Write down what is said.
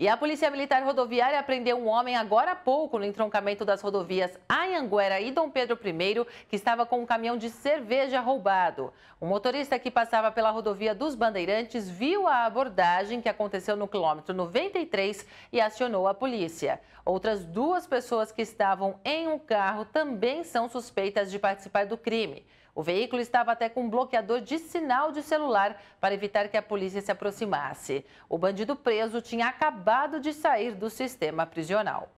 E a Polícia Militar Rodoviária prendeu um homem agora há pouco no entroncamento das rodovias Anhanguera e Dom Pedro I, que estava com um caminhão de cerveja roubado. O motorista que passava pela rodovia dos Bandeirantes viu a abordagem que aconteceu no quilômetro 93 e acionou a polícia. Outras duas pessoas que estavam em um carro também são suspeitas de participar do crime. O veículo estava até com um bloqueador de sinal de celular para evitar que a polícia se aproximasse. O bandido preso tinha acabado de sair do sistema prisional.